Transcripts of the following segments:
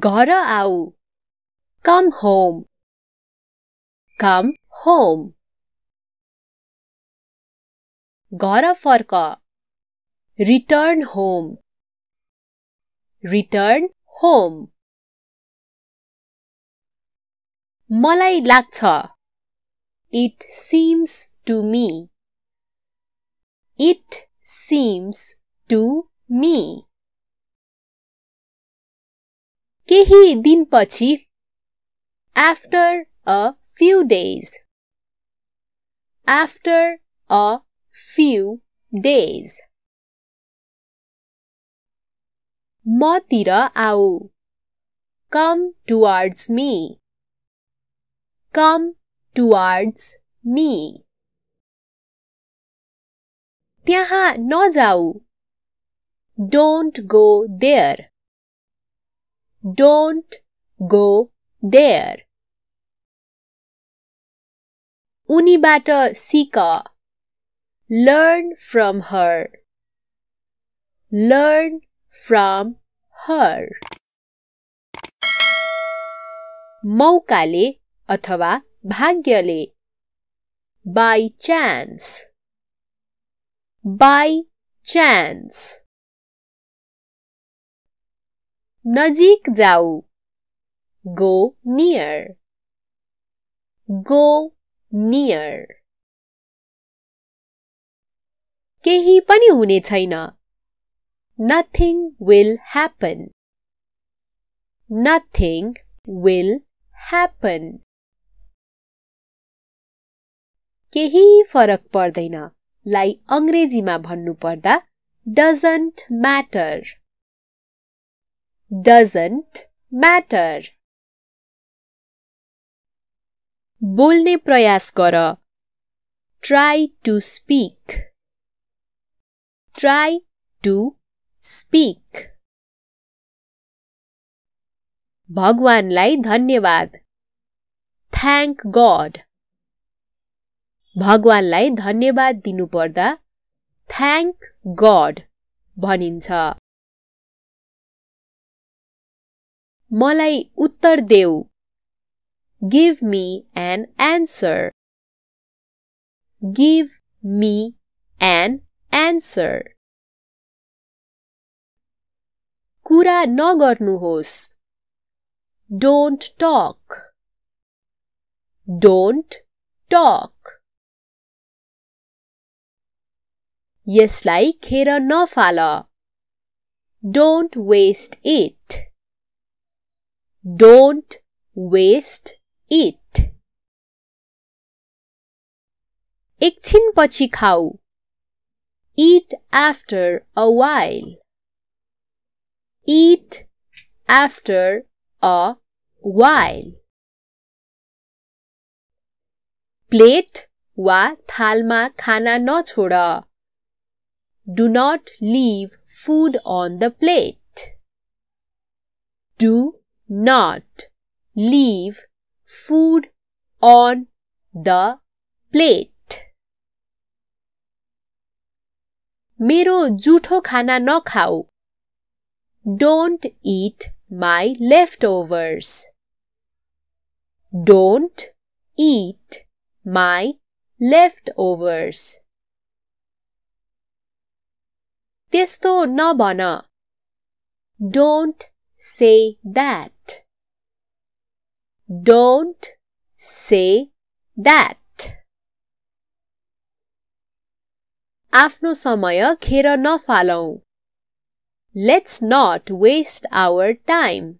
घर आऊ come home come home घर फर्क रिटर्न होम रिटर्न होम मलाई लाग्छ it seems to me it seems to me केही दिन पछि after a few days after a few days मतिर आऊ come towards me come towards me त्यहाँ नजाऊ don't go there don't go there. Unibata sika. Learn from her. Learn from her. Maukale aṭhava bhagyale. By chance. By chance. नजिक जाऊ go near go near केही पनि हुने छैन nothing will happen nothing will happen केही फरक पर्दैन लाई अङ्ग्रेजीमा भन्नुपर्दा डजन्ट म्याटर doesn't matter. बोल्ने प्रयास गर try to speak try to speak भगवानलाई धन्यवाद thank god भगवानलाई धन्यवाद दिनुपर्दा थ्याङ्क गड भनिन्छ मलाई उत्तर देऊ give me an answer give me an answer कुरा नगर्नुहोस् डोन्ट टक डोन्ट टक यसलाई खेर नफाल don't waste it don't waste it. Eat Ekchin pachi khau. Eat after a while. Eat after a while. Plate wa thalma khana na chhoda. Do not leave food on the plate. Do not leave food on the plate. मेरो जूठो खाना न खाओ. Don't eat my leftovers. Don't eat my leftovers. त्यस्तो न भन. Don't say that. Don't say that. आफ्नो समय Kher नफालौँ Let's not waste our time.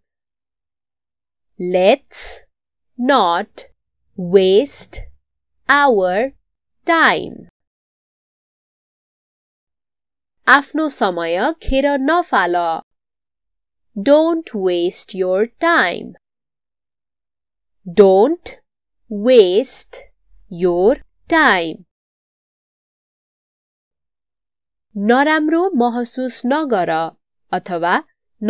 Let's not waste our time. आफ्नो समय Kher नफाल Don't waste your time. Don't waste your time. नराम्रो महसुस नगर अथवा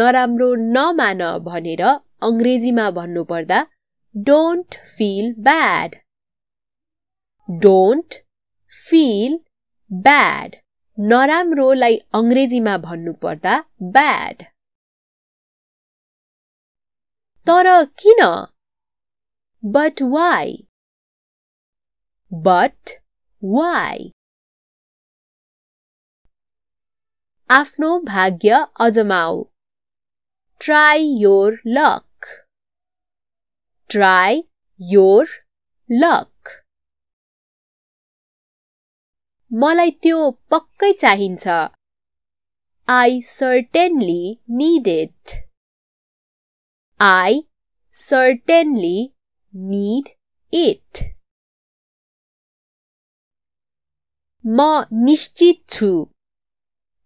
नराम्रो नमान भनेर अङ्ग्रेजीमा भन्नुपर्दा don't feel bad don't feel bad नराम्रोलाई अङ्ग्रेजीमा भन्नुपर्दा ब्याड तर किन But why? But why? Afno भाग्य अजमाऊ Try your luck. Try your luck. मलाई त्यो पक्कै I certainly need it. I certainly need it. Ma nishchitu.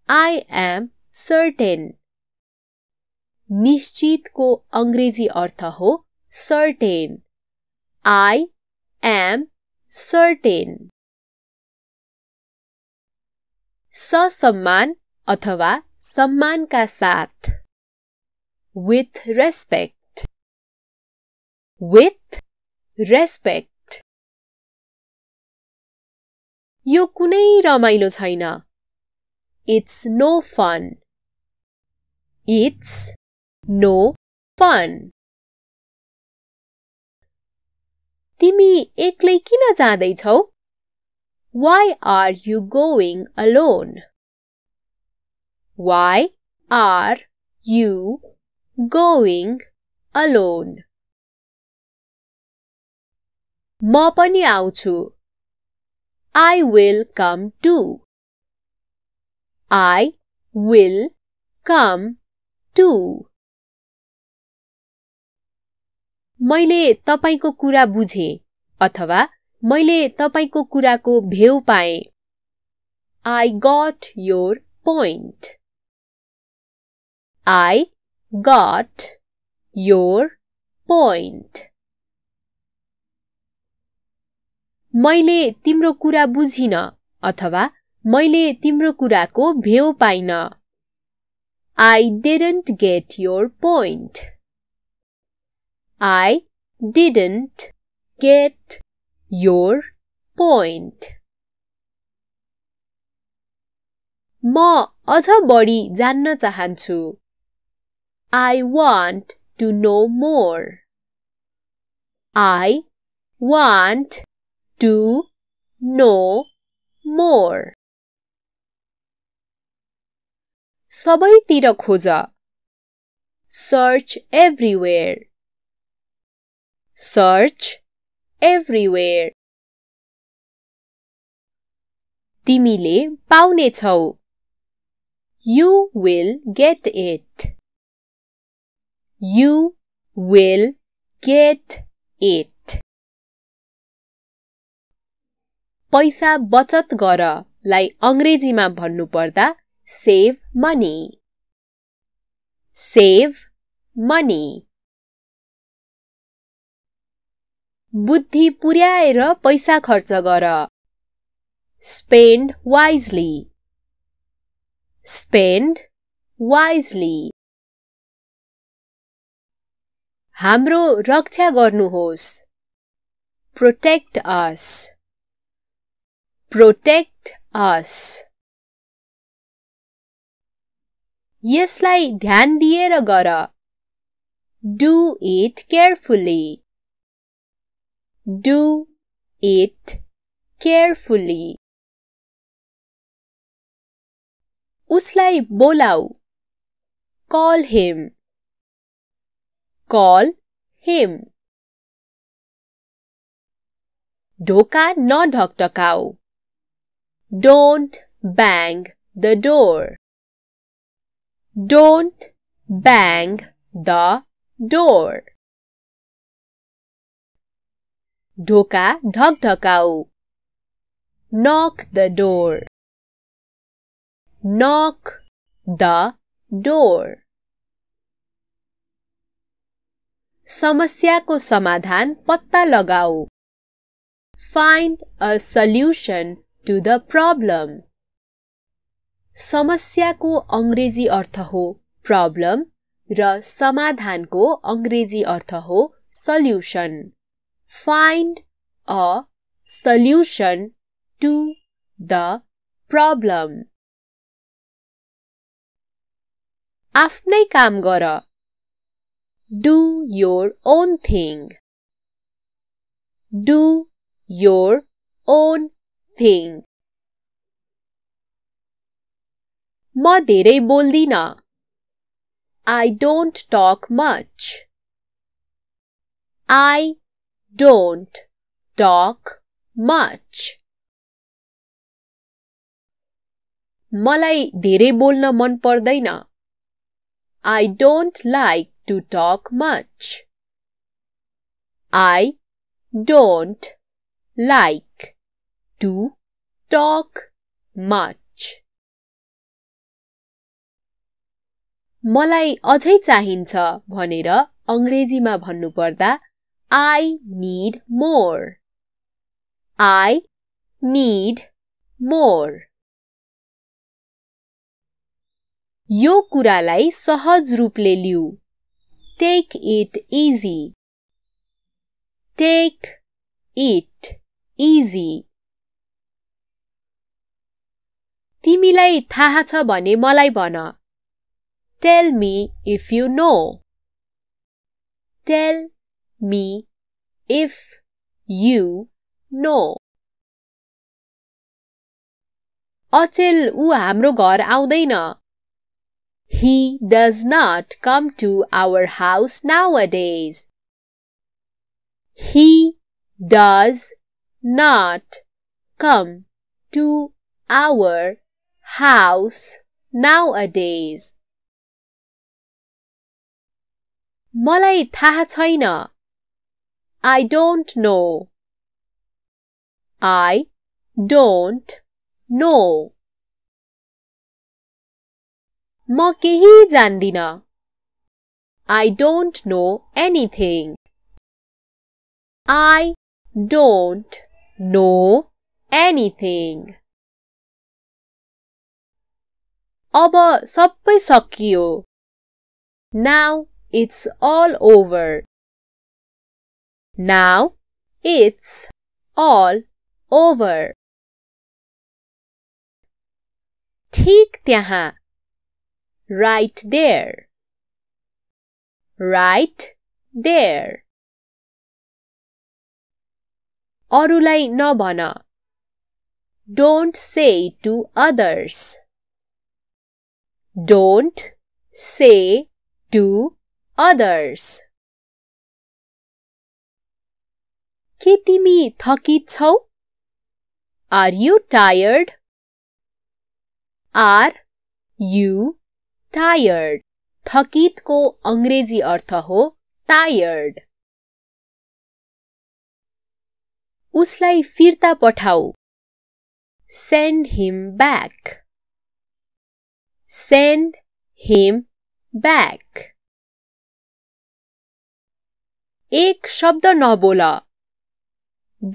I am certain. निश्चित को अंग्रेजी अर्थ हो सर्टेन आई एम सर्टेन ससम्मान अथवा सम्मान का साथ विथ रेस्पेक्ट with respect. यो कुनै रमाइलो छैन it's no fun it's no fun तिमी एक्लै किन जाँदैछौ Why are you going alone? Why are you going alone? म पनि आउँछु I will come too I will come too मैले तपाईँको कुरा बुझे अथवा मैले तपाईँको कुराको भेउ पाए I got your point I got your point मैले तिम्रो कुरा बुझिनँ अथवा मैले तिम्रो कुराको भेउ पाइनँ I didn't get your point. I didn't get your point. म अझ बढी जान्न चाहन्छु I want to know more. I want to know more. सबैतिर खोज सर्च एभ्रिवेयर सर्च एभ्रिवेयर तिमीले पाउनेछौ you will get it you will get it पैसा बचत गर लाई अङ्ग्रेजीमा भन्नुपर्दा सेभ मनी सेभ मनी बुद्धि पुर्याएर पैसा खर्च गर स्पेन्ड वाइजली स्पेन्ड वाइजली हाम्रो रक्षा गर्नुहोस् प्रोटेक्ट अस protect us. यसलाई ध्यान दिएर गर do it carefully do it carefully उसलाई बोलाऊ कॉल हिम कॉल हिम ढोका नढकटकाऊ Don't bang the door. Don't bang the door. ঢোকা ঢক ঢকাও knock the door knock the door समस्याको समाधान पत्ता lagao. find a solution to the problem समस्याको अङ्ग्रेजी अर्थ हो प्रब्लम र समाधानको अङ्ग्रेजी अर्थ हो solution find a solution to the problem आफ्नै काम गर do your own thing do your own thing. Ma dere boldina. I don't talk much. I don't talk much. मलाई धेरै बोल्न मन पर्दैन I don't like to talk much. I don't like to talk much. मलाई अझै चाहिन्छ भनेर अङ्ग्रेजीमा भन्नुपर्दा I need more I need मोर यो कुरालाई सहज रूपले लिऊ take it easy take it easy तिमीलाई थाहा छ भने मलाई भन tell me if you know tell me if you know अचेल ऊ हाम्रो घर आउँदैन he does not come to our house nowadays he does not come to our house nowadays मलाई थाहा I don't know I don't know म केही जान्दिन I don't know anything I don't know anything अब सबै सकियो Now it's all over. Now it's all over. ठिक त्यहाँ right there right there अरूलाई नभन don't say to others don't say to others. के तिमी थकित छौ? Are you tired? Are you tired? थकितको Angrezi अर्थ हो tired. उसलाई फिर्ता पठाऊ. Send him back. Send him back. एक शब्द न बोला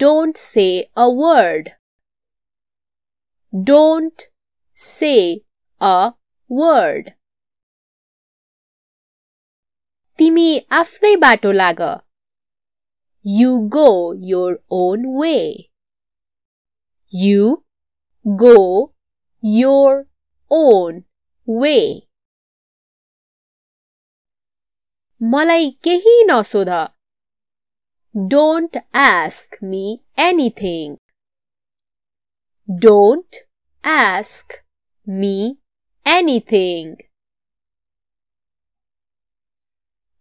Don't say a word. Don't say a word. तिमी आफ्नै बाटो लाग You go your own way. You go your own way. मलाई केही नसोध Don't ask me anything. Don't ask me anything.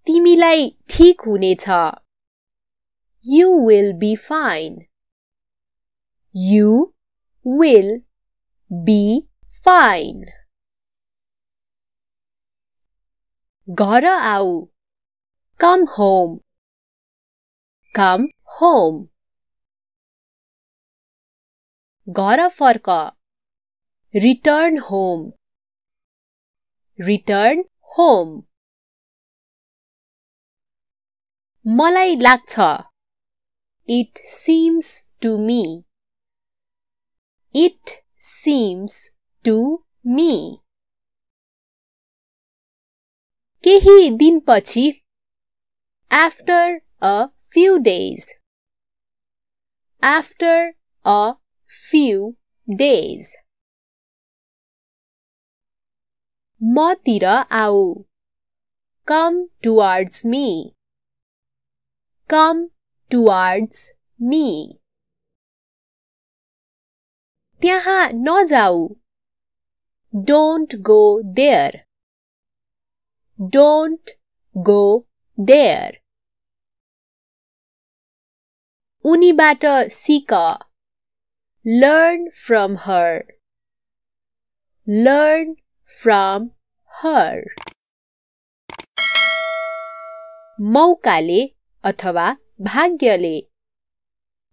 तिमीलाई ठिक हुनेछ You will be fine. You will be fine. घर आऊ कम होम कम होम घर फर्क रिटर्न होम रिटर्न होम मलाई लाग्छ it seems to me it seems to me केही दिन पछि after a few days after a few days मतिर आऊ come towards me come towards me त्यहाँ नजाऊ don't go there don't go there. Unibata sika. Learn from her. Learn from her. Maukale aṭhava bhagyale.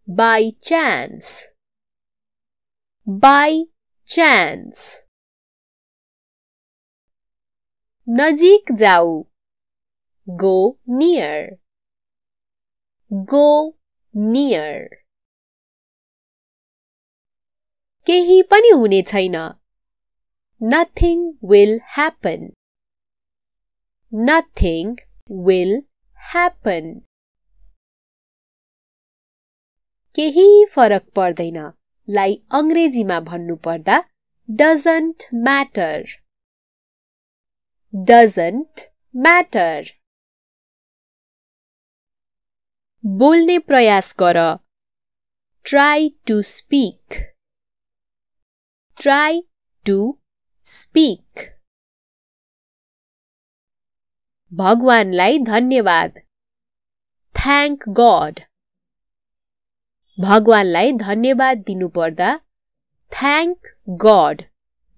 By chance. By chance. नजिक जाऊ go near go near केही पनि हुने छैन nothing will happen nothing will happen केही फरक पर्दैन लाई अङ्ग्रेजीमा भन्नुपर्दा डजन्ट म्याटर doesn't matter. बोल्ने प्रयास गर try to speak try to speak भगवानलाई धन्यवाद थ्याङ्क गड भगवानलाई धन्यवाद दिनुपर्दा थ्याङ्क गड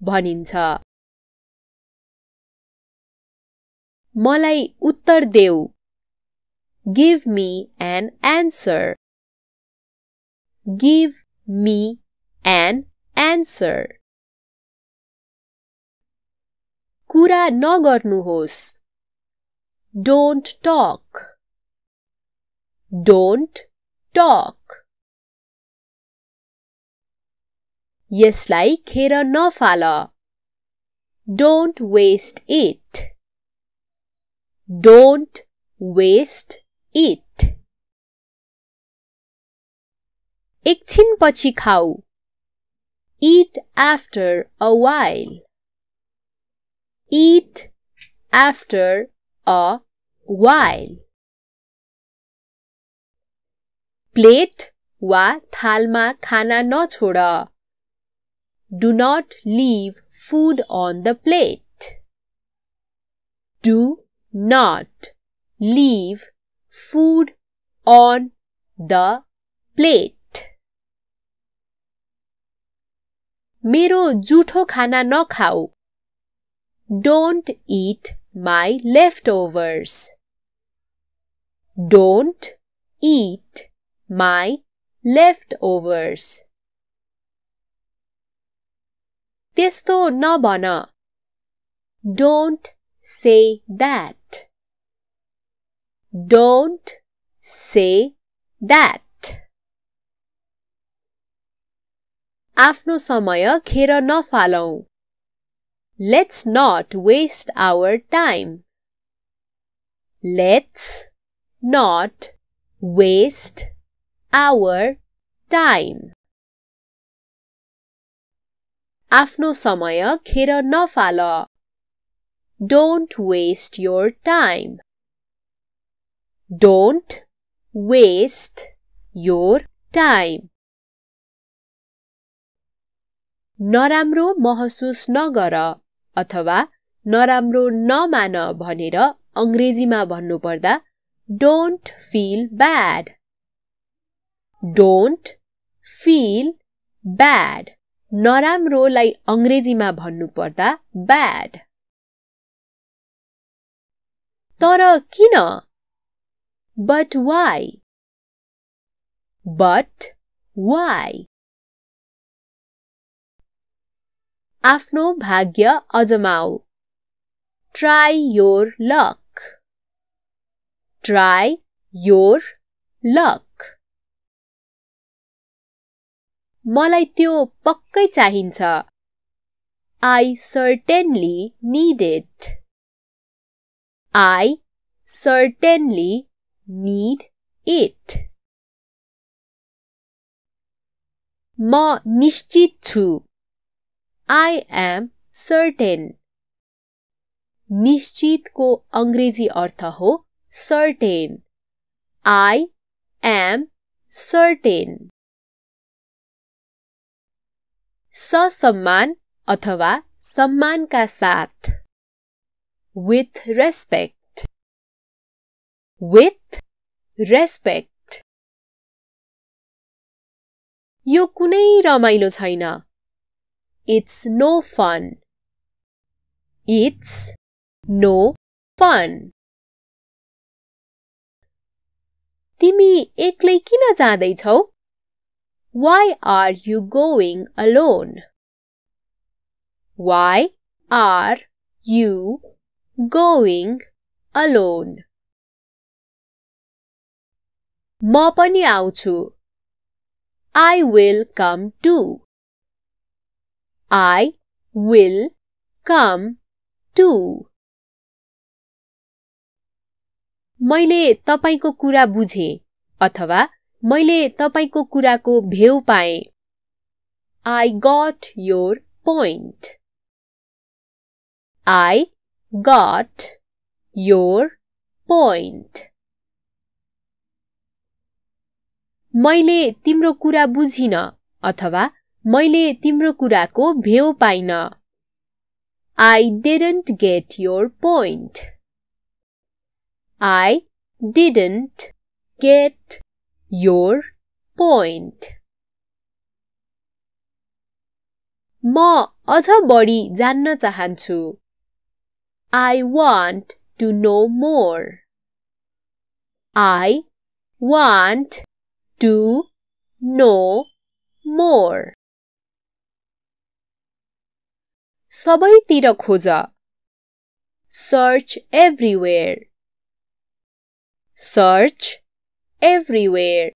भनिन्छ मलाई उत्तर देऊ give me an answer give me an answer कुरा नगर्नुहोस् डोन्ट टक डोन्ट टक यसलाई खेर नफाल don't waste it don't waste it. एकछिन पछि खाऊ. Eat after a while. Eat after a while. Plate wa thalma khana na choda. Do not leave food on the plate. Do not leave food on the plate. मेरो जुठो खाना नखाऊ Don't eat my leftovers. Don't eat my leftovers. त्यस्तो नभन Don't say that. Don't say that. Afno samaya Kher नफालौँ Let's not waste our time. Let's not waste our time. Afno samaya Kher Don't waste your time. Don't waste your time. नराम्रो महसुस नगर अथवा नराम्रो नमान भनेर अङ्ग्रेजीमा भन्नुपर्दा don't feel bad don't feel bad नराम्रोलाई अङ्ग्रेजीमा भन्नुपर्दा ब्याड तर किन But why? But why? Afno bhagya अजमाऊ Try your luck. Try your luck. मलाई त्यो पक्कै चाहिन्छ I certainly need it. I certainly need it. Ma nishchitu. I am certain. निश्चित को अंग्रेजी अर्थ हो सर्टेन आई एम सर्टेन ससम्मान अथवा सम्मान का साथ विथ रेस्पेक्ट with respect. यो कुनै रमाइलो छैन It's no fun. It's no fun. तिमी एक्लै किन जाँदैछौ Why are you going alone? Why are you going alone? म पनि आउँछु I will come too I will come too मैले तपाईँको कुरा बुझे, अथवा मैले तपाईँको कुराको भेउ पाए, I got your point I got your point मैले तिम्रो कुरा बुझिन अथवा मैले तिम्रो कुराको भेउ पाइन I didn't get your point I didn't get your point म अझ बढी जान्न चाहन्छु I want to know more I want Do no more. সবাই তীর search everywhere search everywhere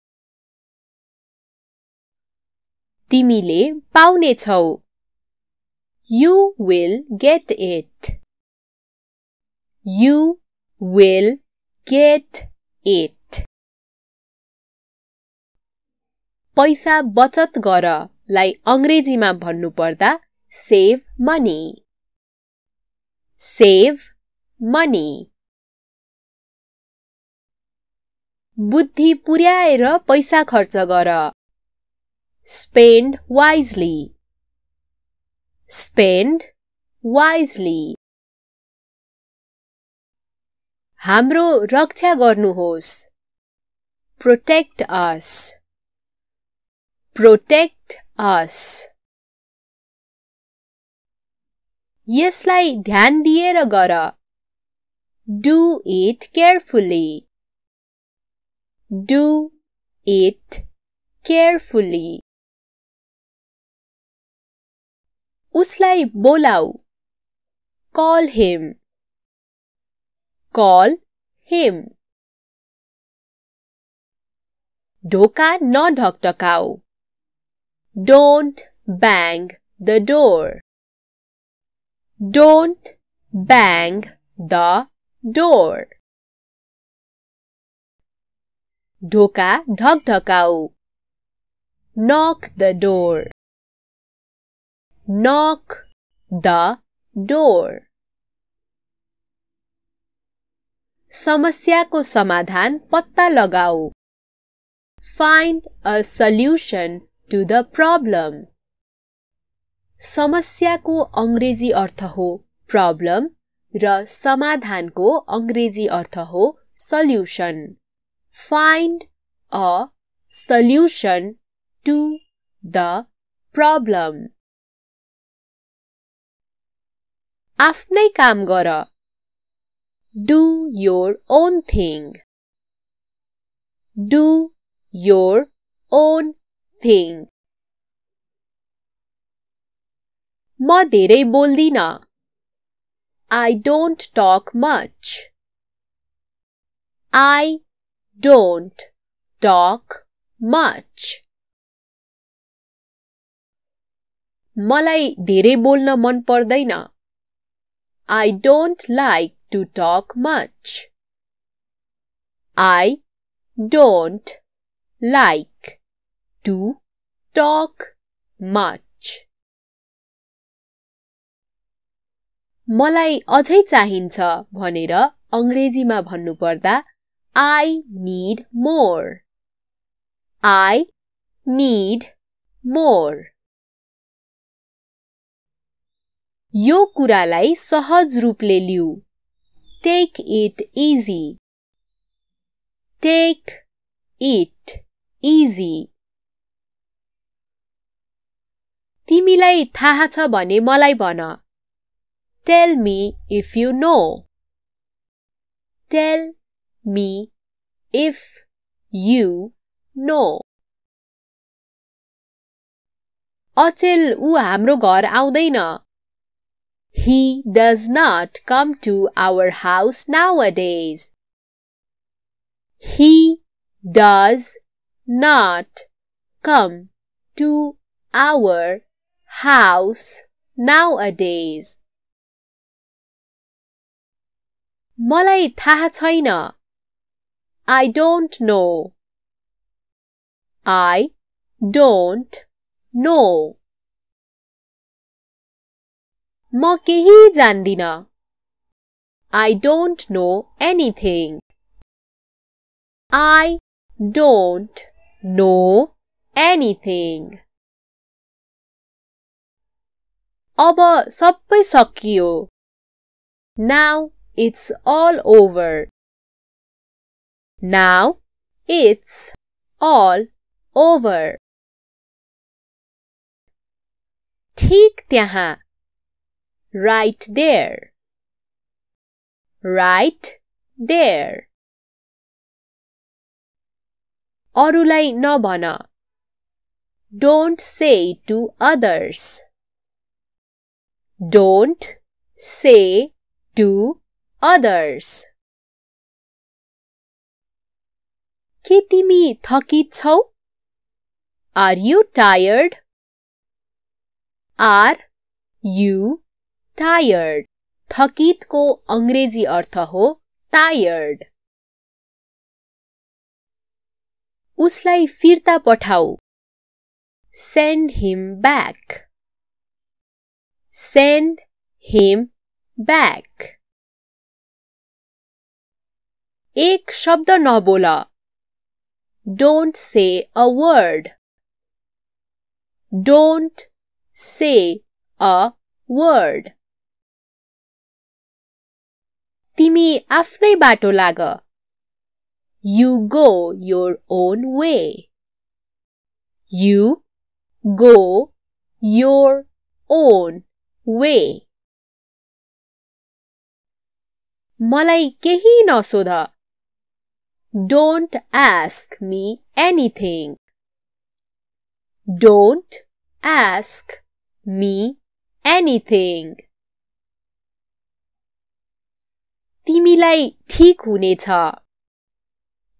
তিমিলে পাওনে ছাও you will get it you will get it पैसा बचत गर लाई अङ्ग्रेजीमा भन्नुपर्दा सेभ मनी सेभ मनी बुद्धि पुर्याएर पैसा खर्च गर स्पेन्ड वाइजली स्पेन्ड वाइजली हाम्रो रक्षा गर्नुहोस् प्रोटेक्ट अस protect us. यसलाई ध्यान दिएर गर do it carefully do it carefully उसलाई बोलाऊ कॉल हिम कॉल हिम ढोका नढकटकाऊ Don't bang the door. Don't bang the door. ঢোকা ঢক ঢকাও knock the door knock the door समस्याको समाधान पत्ता lagao. find a solution to the problem समस्याको अङ्ग्रेजी अर्थ हो प्रब्लम र समाधानको अङ्ग्रेजी अर्थ हो solution find a solution to the problem आफ्नै काम गर do your own thing do your own thing. म धेरै बोल्दिन I don't talk much. I don't talk much. मलाई धेरै बोल्न मन पर्दैन I don't like to talk much. I don't like to talk much. मलाई अझै चाहिन्छ भनेर अङ्ग्रेजीमा भन्नुपर्दा I need more I need मोर यो कुरालाई सहज रूपले लिऊ take it easy take it easy तिमीलाई थाहा छ भने मलाई भन tell me if you know tell me if you know अचेल ऊ हाम्रो घर आउँदैन he does not come to our house nowadays he does not come to our house nowadays. मलाई थाहा छैन. I don't know. I don't know. म केही जान्दिन. I don't know anything. I don't know anything. अब सबै सकियो now it's all over now it's all over ठिक त्यहाँ राइट देयर राइट देयर अरूलाई नभन don't say to others don't say to others. Kiti me thaki chau? Are you tired? Are you tired? Thakit ko angreji artha ho tired. Uslai firta pathau. Send him back. Send him back. एक शब्द न बोला Don't say a word. Don't say a word. तिमी आफ्नै बाटो लाग You go your own way. You go your own way. Malai kehi nasoda. Don't ask me anything. Don't ask me anything. Timilai thik hunecha.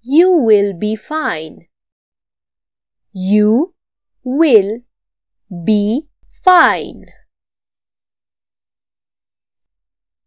You will be fine. You will be fine.